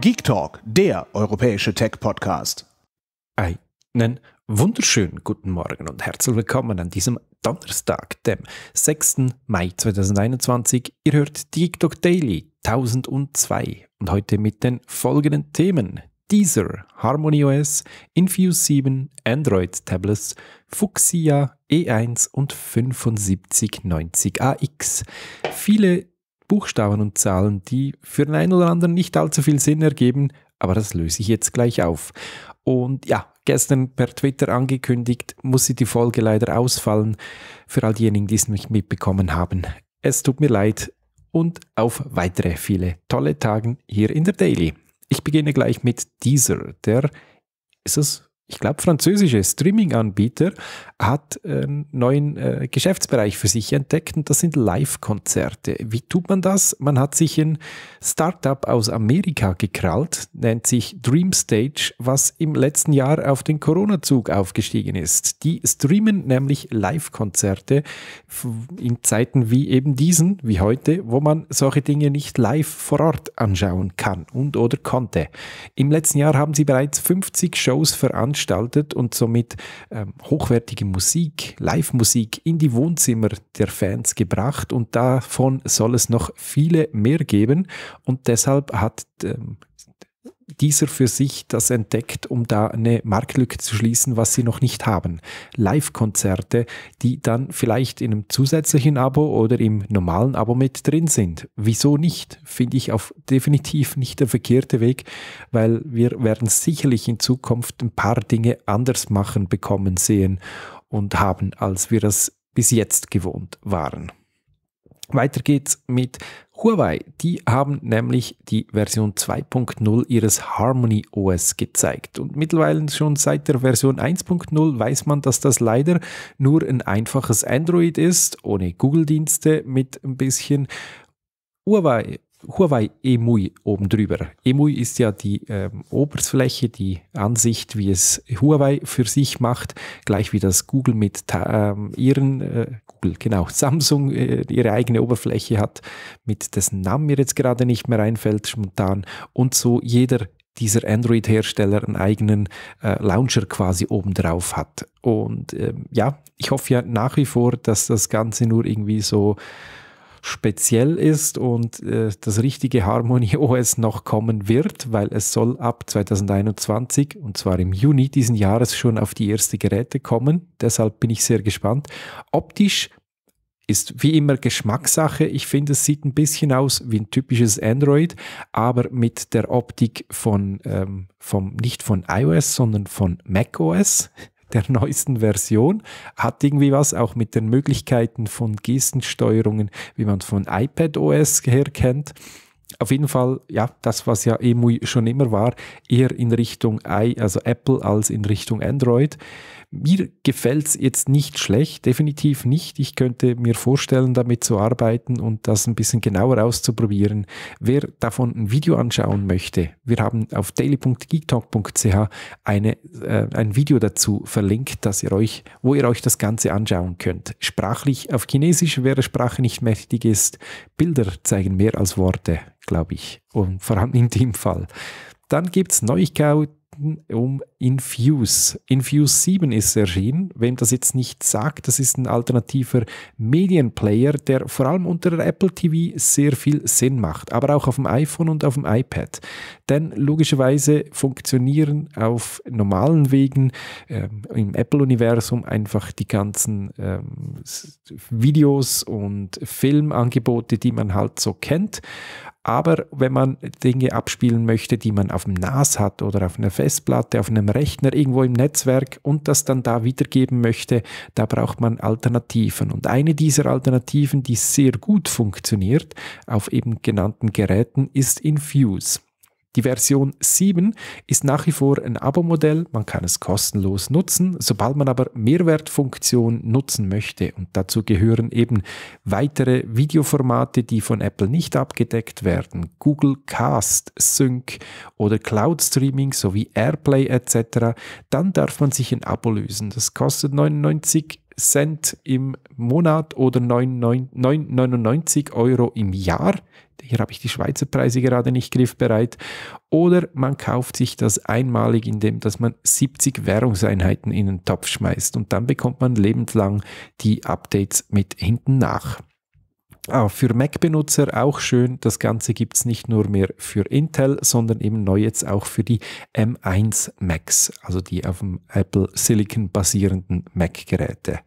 Geek Talk, der europäische Tech-Podcast. Einen wunderschönen guten Morgen und herzlich willkommen an diesem Donnerstag, dem 6. Mai 2021. Ihr hört die Geek Talk Daily 1002 und heute mit den folgenden Themen. Deezer, Harmony OS, Infuse 7, Android Tablets, Fuchsia, E1 und 7590AX. Viele Buchstaben und Zahlen, die für den einen oder anderen nicht allzu viel Sinn ergeben, aber das löse ich jetzt gleich auf. Und ja, gestern per Twitter angekündigt, muss die Folge leider ausfallen. Für all diejenigen, die es nicht mitbekommen haben. Es tut mir leid und auf weitere viele tolle Tage hier in der Daily. Ich beginne gleich mit dieser, der ist es ich glaube, französische Streaming-Anbieter hat einen neuen äh, Geschäftsbereich für sich entdeckt und das sind Live-Konzerte. Wie tut man das? Man hat sich ein Startup aus Amerika gekrallt, nennt sich Dreamstage, was im letzten Jahr auf den Corona-Zug aufgestiegen ist. Die streamen nämlich Live-Konzerte in Zeiten wie eben diesen, wie heute, wo man solche Dinge nicht live vor Ort anschauen kann und oder konnte. Im letzten Jahr haben sie bereits 50 Shows veranstaltet veranstaltet und somit ähm, hochwertige Musik, Live-Musik in die Wohnzimmer der Fans gebracht und davon soll es noch viele mehr geben und deshalb hat ähm, dieser für sich das entdeckt, um da eine Marktlücke zu schließen, was sie noch nicht haben. Live-Konzerte, die dann vielleicht in einem zusätzlichen Abo oder im normalen Abo mit drin sind. Wieso nicht? Finde ich auf definitiv nicht der verkehrte Weg, weil wir werden sicherlich in Zukunft ein paar Dinge anders machen, bekommen, sehen und haben, als wir das bis jetzt gewohnt waren. Weiter geht's mit Huawei, die haben nämlich die Version 2.0 ihres Harmony OS gezeigt. Und mittlerweile schon seit der Version 1.0 weiß man, dass das leider nur ein einfaches Android ist, ohne Google-Dienste mit ein bisschen Huawei Huawei EMUI oben drüber. EMUI ist ja die ähm, Oberfläche, die Ansicht, wie es Huawei für sich macht, gleich wie das Google mit ähm, ihren äh, Apple, genau. Samsung äh, ihre eigene Oberfläche hat, mit dessen Namen mir jetzt gerade nicht mehr einfällt, spontan. Und so jeder dieser Android-Hersteller einen eigenen äh, Launcher quasi obendrauf hat. Und ähm, ja, ich hoffe ja nach wie vor, dass das Ganze nur irgendwie so speziell ist und äh, das richtige Harmony OS noch kommen wird, weil es soll ab 2021 und zwar im Juni diesen Jahres schon auf die erste Geräte kommen. Deshalb bin ich sehr gespannt. Optisch ist wie immer Geschmackssache. Ich finde, es sieht ein bisschen aus wie ein typisches Android, aber mit der Optik von ähm, vom nicht von iOS, sondern von macOS der neuesten Version. Hat irgendwie was auch mit den Möglichkeiten von Gestensteuerungen, wie man von iPad OS her kennt. Auf jeden Fall, ja, das, was ja EMUI eh schon immer war, eher in Richtung I, also Apple als in Richtung Android. Mir gefällt es jetzt nicht schlecht, definitiv nicht. Ich könnte mir vorstellen, damit zu arbeiten und das ein bisschen genauer auszuprobieren. Wer davon ein Video anschauen möchte, wir haben auf daily.geektalk.ch eine, äh, ein Video dazu verlinkt, dass ihr euch, wo ihr euch das Ganze anschauen könnt. Sprachlich auf Chinesisch, wer der Sprache nicht mächtig ist, Bilder zeigen mehr als Worte, glaube ich. Und vor allem in dem Fall. Dann gibt es Neuigkeit, berichten um Infuse. Infuse 7 ist erschienen. Wem das jetzt nicht sagt, das ist ein alternativer Medienplayer, der vor allem unter der Apple TV sehr viel Sinn macht, aber auch auf dem iPhone und auf dem iPad. Denn logischerweise funktionieren auf normalen Wegen ähm, im Apple-Universum einfach die ganzen ähm, Videos und Filmangebote, die man halt so kennt. Aber wenn man Dinge abspielen möchte, die man auf dem NAS hat oder auf einer Festplatte, auf einem Rechner, irgendwo im Netzwerk und das dann da wiedergeben möchte, da braucht man Alternativen. Und eine dieser Alternativen, die sehr gut funktioniert auf eben genannten Geräten, ist Infuse. Die Version 7 ist nach wie vor ein Abo-Modell, man kann es kostenlos nutzen, sobald man aber Mehrwertfunktion nutzen möchte. Und dazu gehören eben weitere Videoformate, die von Apple nicht abgedeckt werden, Google Cast, Sync oder Cloud Streaming sowie AirPlay etc. Dann darf man sich ein Abo lösen. Das kostet 99 Cent im Monat oder 9,99 Euro im Jahr. Hier habe ich die Schweizer Preise gerade nicht griffbereit. Oder man kauft sich das einmalig, indem dass man 70 Währungseinheiten in den Topf schmeißt und dann bekommt man lebenslang die Updates mit hinten nach. Ah, für Mac-Benutzer auch schön, das Ganze gibt es nicht nur mehr für Intel, sondern eben neu jetzt auch für die M1 Macs, also die auf dem Apple Silicon basierenden Mac-Geräte.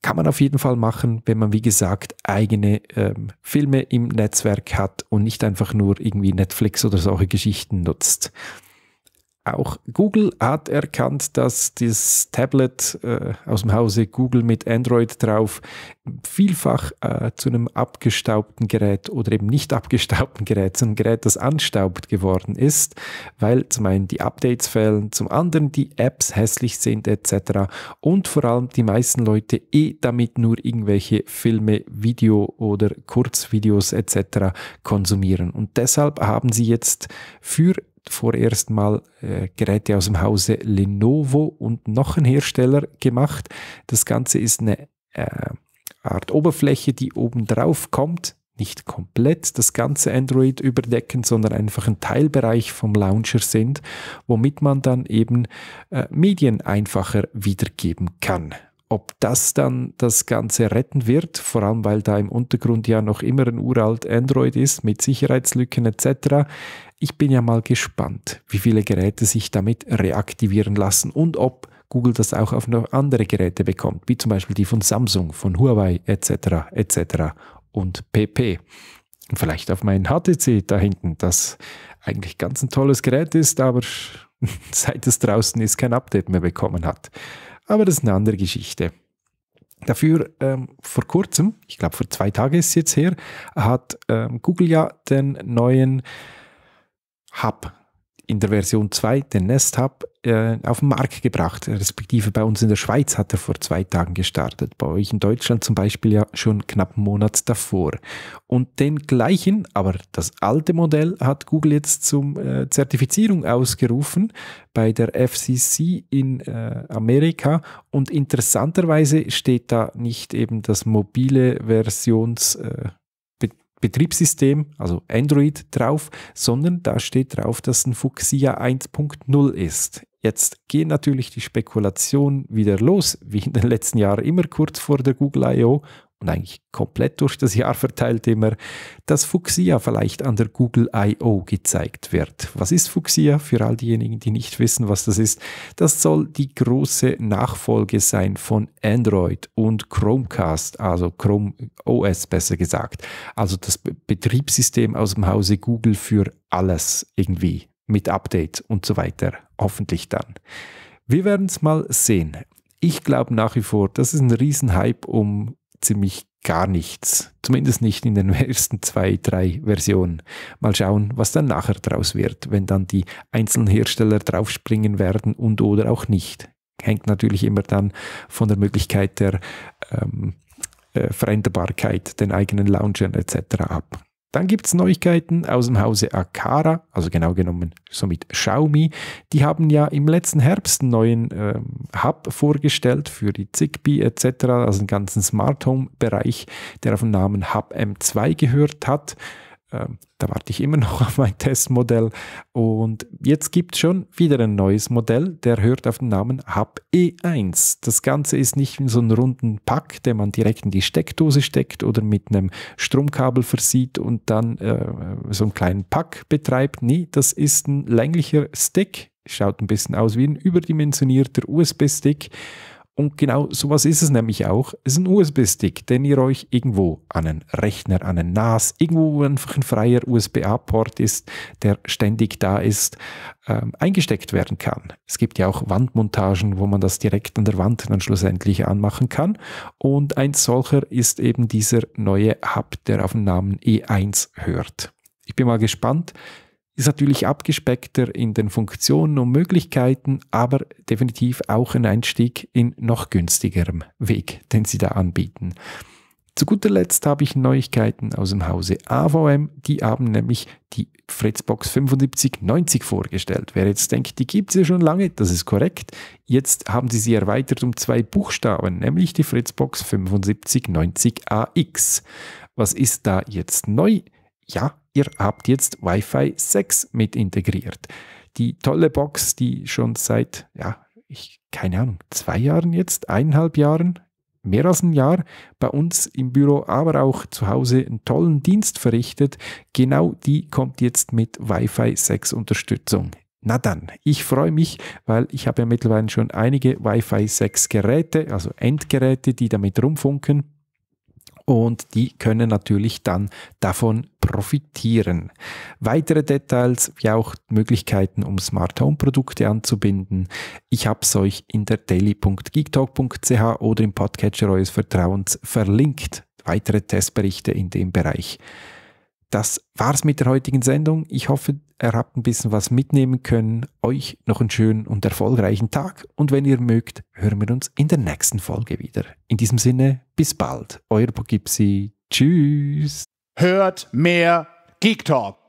Kann man auf jeden Fall machen, wenn man, wie gesagt, eigene ähm, Filme im Netzwerk hat und nicht einfach nur irgendwie Netflix oder solche Geschichten nutzt. Auch Google hat erkannt, dass das Tablet äh, aus dem Hause Google mit Android drauf vielfach äh, zu einem abgestaubten Gerät oder eben nicht abgestaubten Gerät, zu einem Gerät, das anstaubt geworden ist, weil zum einen die Updates fehlen, zum anderen die Apps hässlich sind etc. Und vor allem die meisten Leute eh damit nur irgendwelche Filme, Video oder Kurzvideos etc. konsumieren. Und deshalb haben sie jetzt für vorerst mal äh, Geräte aus dem Hause Lenovo und noch ein Hersteller gemacht. Das Ganze ist eine äh, Art Oberfläche, die oben drauf kommt. Nicht komplett das ganze Android überdecken, sondern einfach ein Teilbereich vom Launcher sind, womit man dann eben äh, Medien einfacher wiedergeben kann ob das dann das Ganze retten wird, vor allem weil da im Untergrund ja noch immer ein uralt Android ist mit Sicherheitslücken etc. Ich bin ja mal gespannt, wie viele Geräte sich damit reaktivieren lassen und ob Google das auch auf noch andere Geräte bekommt, wie zum Beispiel die von Samsung, von Huawei etc. etc. und PP. Und vielleicht auf meinen HTC da hinten, das eigentlich ganz ein tolles Gerät ist, aber seit es draußen ist, kein Update mehr bekommen hat. Aber das ist eine andere Geschichte. Dafür ähm, vor kurzem, ich glaube vor zwei Tagen ist es jetzt her, hat ähm, Google ja den neuen Hub in der Version 2, den Nest Hub, äh, auf den Markt gebracht, respektive bei uns in der Schweiz hat er vor zwei Tagen gestartet, bei euch in Deutschland zum Beispiel ja schon knapp einen Monat davor. Und den gleichen, aber das alte Modell hat Google jetzt zum äh, Zertifizierung ausgerufen bei der FCC in äh, Amerika und interessanterweise steht da nicht eben das mobile Versions äh, Betriebssystem, also Android, drauf, sondern da steht drauf, dass ein Fuchsia 1.0 ist. Jetzt gehen natürlich die Spekulationen wieder los, wie in den letzten Jahren immer kurz vor der Google I.O. und eigentlich komplett durch das Jahr verteilt immer, dass Fuchsia vielleicht an der Google I.O. gezeigt wird. Was ist Fuchsia? Für all diejenigen, die nicht wissen, was das ist, das soll die große Nachfolge sein von Android und Chromecast, also Chrome OS besser gesagt. Also das Betriebssystem aus dem Hause Google für alles irgendwie mit Update und so weiter hoffentlich dann. Wir werden es mal sehen. Ich glaube nach wie vor, das ist ein Riesenhype um ziemlich gar nichts. Zumindest nicht in den ersten zwei, drei Versionen. Mal schauen, was dann nachher draus wird, wenn dann die einzelnen Hersteller draufspringen werden und oder auch nicht. Hängt natürlich immer dann von der Möglichkeit der ähm, äh, Veränderbarkeit, den eigenen Launchern etc. ab. Dann gibt es Neuigkeiten aus dem Hause Akara, also genau genommen somit Xiaomi. Die haben ja im letzten Herbst einen neuen ähm, Hub vorgestellt für die Zigbee etc., also den ganzen Smart Home-Bereich, der auf den Namen Hub M2 gehört hat. Ähm, da warte ich immer noch auf mein Testmodell. Und jetzt gibt es schon wieder ein neues Modell, der hört auf den Namen Hub E1. Das Ganze ist nicht in so einem runden Pack, den man direkt in die Steckdose steckt oder mit einem Stromkabel versieht und dann äh, so einen kleinen Pack betreibt. Nee, das ist ein länglicher Stick. Schaut ein bisschen aus wie ein überdimensionierter USB-Stick und genau sowas ist es nämlich auch. Es ist ein USB-Stick, den ihr euch irgendwo an einen Rechner, an einen NAS, irgendwo wo einfach ein freier USB-A-Port ist, der ständig da ist, ähm, eingesteckt werden kann. Es gibt ja auch Wandmontagen, wo man das direkt an der Wand dann schlussendlich anmachen kann. Und ein solcher ist eben dieser neue Hub, der auf den Namen E1 hört. Ich bin mal gespannt, ist natürlich abgespeckter in den Funktionen und Möglichkeiten, aber definitiv auch ein Einstieg in noch günstigerem Weg, den sie da anbieten. Zu guter Letzt habe ich Neuigkeiten aus dem Hause AVM. Die haben nämlich die Fritzbox 7590 vorgestellt. Wer jetzt denkt, die gibt es ja schon lange, das ist korrekt. Jetzt haben sie sie erweitert um zwei Buchstaben, nämlich die Fritzbox 7590 AX. Was ist da jetzt neu? Ja, ihr habt jetzt Wi-Fi 6 mit integriert. Die tolle Box, die schon seit, ja, ich, keine Ahnung, zwei Jahren jetzt, eineinhalb Jahren, mehr als ein Jahr bei uns im Büro, aber auch zu Hause einen tollen Dienst verrichtet. Genau die kommt jetzt mit Wi-Fi 6 Unterstützung. Na dann, ich freue mich, weil ich habe ja mittlerweile schon einige Wi-Fi 6 Geräte, also Endgeräte, die damit rumfunken und die können natürlich dann davon profitieren. Weitere Details, wie auch Möglichkeiten, um Smart Home Produkte anzubinden, ich habe es euch in der daily.geektalk.ch oder im Podcatcher eures Vertrauens verlinkt. Weitere Testberichte in dem Bereich das war's mit der heutigen Sendung. Ich hoffe, ihr habt ein bisschen was mitnehmen können. Euch noch einen schönen und erfolgreichen Tag. Und wenn ihr mögt, hören wir uns in der nächsten Folge wieder. In diesem Sinne, bis bald. Euer Pogipsi. Tschüss. Hört mehr Geek Talk.